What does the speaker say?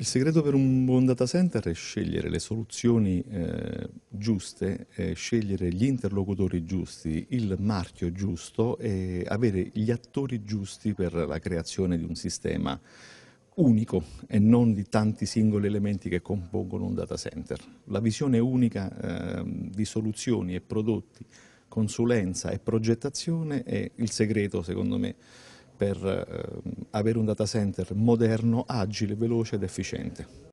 Il segreto per un buon data center è scegliere le soluzioni eh, giuste, eh, scegliere gli interlocutori giusti, il marchio giusto e avere gli attori giusti per la creazione di un sistema unico e non di tanti singoli elementi che compongono un data center. La visione unica eh, di soluzioni e prodotti, consulenza e progettazione è il segreto, secondo me, per ehm, avere un data center moderno, agile, veloce ed efficiente.